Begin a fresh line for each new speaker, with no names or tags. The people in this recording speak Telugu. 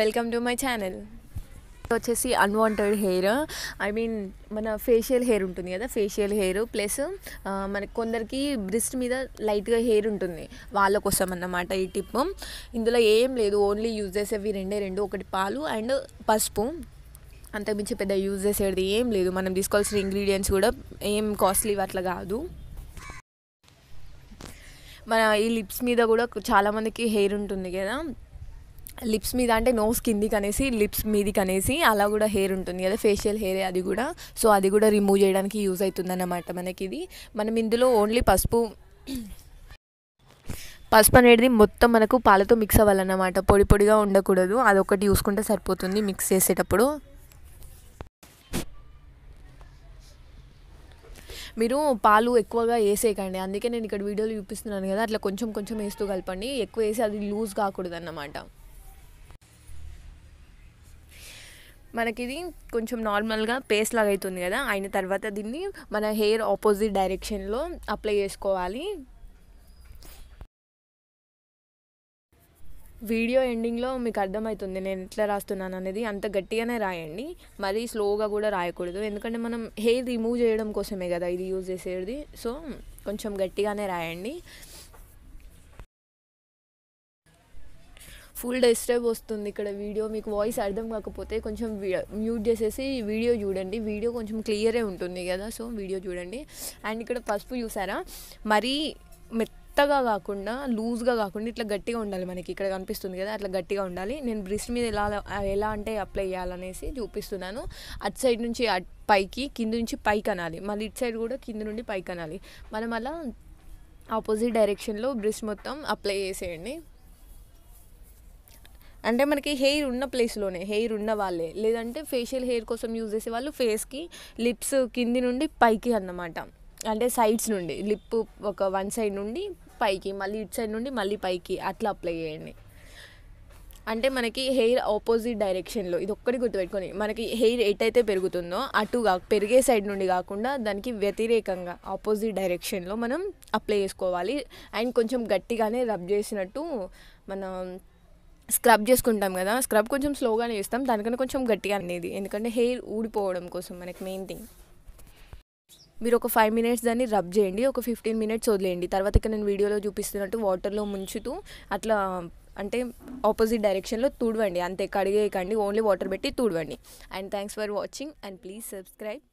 వెల్కమ్ టు మై ఛానల్ వచ్చేసి అన్వాంటెడ్ హెయిర్ ఐ మీన్ మన ఫేషియల్ హెయిర్ ఉంటుంది కదా ఫేషియల్ హెయిర్ ప్లస్ మన కొందరికి బ్రిస్ట్ మీద లైట్గా హెయిర్ ఉంటుంది వాళ్ళ కోసం అన్నమాట ఈ టిప్ ఇందులో ఏం లేదు ఓన్లీ యూజ్ చేసేవి రెండే రెండు ఒకటి పాలు అండ్ పసుపు అంతకుమించి పెద్ద యూజ్ చేసేది ఏం లేదు మనం తీసుకోవాల్సిన ఇంగ్రీడియంట్స్ కూడా ఏం కాస్ట్లీ అట్లా కాదు మన ఈ లిప్స్ మీద కూడా చాలామందికి హెయిర్ ఉంటుంది కదా లిప్స్ మీద అంటే నోస్ కిందికి అనేసి లిప్స్ మీది కనేసి అలా కూడా హెయిర్ ఉంటుంది కదా ఫేషియల్ హెయిర్ అది కూడా సో అది కూడా రిమూవ్ చేయడానికి యూజ్ అవుతుంది అన్నమాట మనకి ఇది మనం ఇందులో ఓన్లీ పసుపు పసుపు అనేది మొత్తం మనకు పాలతో మిక్స్ అవ్వాలన్నమాట పొడి పొడిగా ఉండకూడదు అదొకటి చూసుకుంటే సరిపోతుంది మిక్స్ చేసేటప్పుడు మీరు పాలు ఎక్కువగా వేసేయకండి అందుకే నేను ఇక్కడ వీడియోలు చూపిస్తున్నాను కదా అట్లా కొంచెం కొంచెం వేస్తూ కలపండి ఎక్కువ వేసి అది లూజ్ కాకూడదు అన్నమాట మనకిది కొంచెం నార్మల్గా పేస్ట్ లాగా అవుతుంది కదా అయిన తర్వాత దీన్ని మన హెయిర్ ఆపోజిట్ డైరెక్షన్లో అప్లై చేసుకోవాలి వీడియో ఎండింగ్లో మీకు అర్థమవుతుంది నేను ఎట్లా రాస్తున్నాను అనేది అంత గట్టిగానే రాయండి మరీ స్లోగా కూడా రాయకూడదు ఎందుకంటే మనం హెయిర్ రిమూవ్ చేయడం కోసమే కదా ఇది యూజ్ చేసేది సో కొంచెం గట్టిగానే రాయండి ఫుల్ డిస్టర్బ్ వస్తుంది ఇక్కడ వీడియో మీకు వాయిస్ అర్థం కాకపోతే కొంచెం మ్యూట్ చేసేసి వీడియో చూడండి వీడియో కొంచెం క్లియరే ఉంటుంది కదా సో వీడియో చూడండి అండ్ ఇక్కడ పసుపు చూసారా మరీ మెత్తగా కాకుండా లూజ్గా కాకుండా ఇట్లా గట్టిగా ఉండాలి మనకి ఇక్కడ కనిపిస్తుంది కదా అట్లా గట్టిగా ఉండాలి నేను బ్రిస్ట్ మీద ఎలా ఎలా అంటే అప్లై చేయాలనేసి చూపిస్తున్నాను అటు సైడ్ నుంచి పైకి కింద నుంచి పైకి అనాలి మళ్ళీ ఇటు సైడ్ కూడా కింద నుండి పైకి అనాలి మనం అలా ఆపోజిట్ డైరెక్షన్లో బ్రిస్ట్ మొత్తం అప్లై చేసేయండి అంటే మనకి హెయిర్ ఉన్న ప్లేస్లోనే హెయిర్ ఉన్న వాళ్ళే లేదంటే ఫేషియల్ హెయిర్ కోసం యూజ్ చేసే వాళ్ళు ఫేస్కి లిప్స్ కింది నుండి పైకి అన్నమాట అంటే సైడ్స్ నుండి లిప్ ఒక వన్ సైడ్ నుండి పైకి మళ్ళీ ఇటు సైడ్ నుండి మళ్ళీ పైకి అట్లా అప్లై చేయండి అంటే మనకి హెయిర్ ఆపోజిట్ డైరెక్షన్లో ఇది ఒక్కటి గుర్తుపెట్టుకొని మనకి హెయిర్ ఎటైతే పెరుగుతుందో అటు పెరిగే సైడ్ నుండి కాకుండా దానికి వ్యతిరేకంగా ఆపోజిట్ డైరెక్షన్లో మనం అప్లై చేసుకోవాలి అండ్ కొంచెం గట్టిగానే రబ్ చేసినట్టు మనం స్క్రబ్ చేసుకుంటాం కదా స్క్రబ్ కొంచెం స్లోగానే చేస్తాం దానికన్నా కొంచెం గట్టిగా అనేది ఎందుకంటే హెయిర్ ఊడిపోవడం కోసం మనకి మెయిన్ థింగ్ మీరు ఒక ఫైవ్ మినిట్స్ దాన్ని రబ్ చేయండి ఒక ఫిఫ్టీన్ మినిట్స్ వదిలేయండి తర్వాత ఇక్కడ నేను వీడియోలో చూపిస్తున్నట్టు వాటర్లో ముంచుతూ అట్లా అంటే ఆపోజిట్ డైరెక్షన్లో తుడవండి అంతే కడిగేయకండి ఓన్లీ వాటర్ పెట్టి తుడవండి and thanks for watching and please subscribe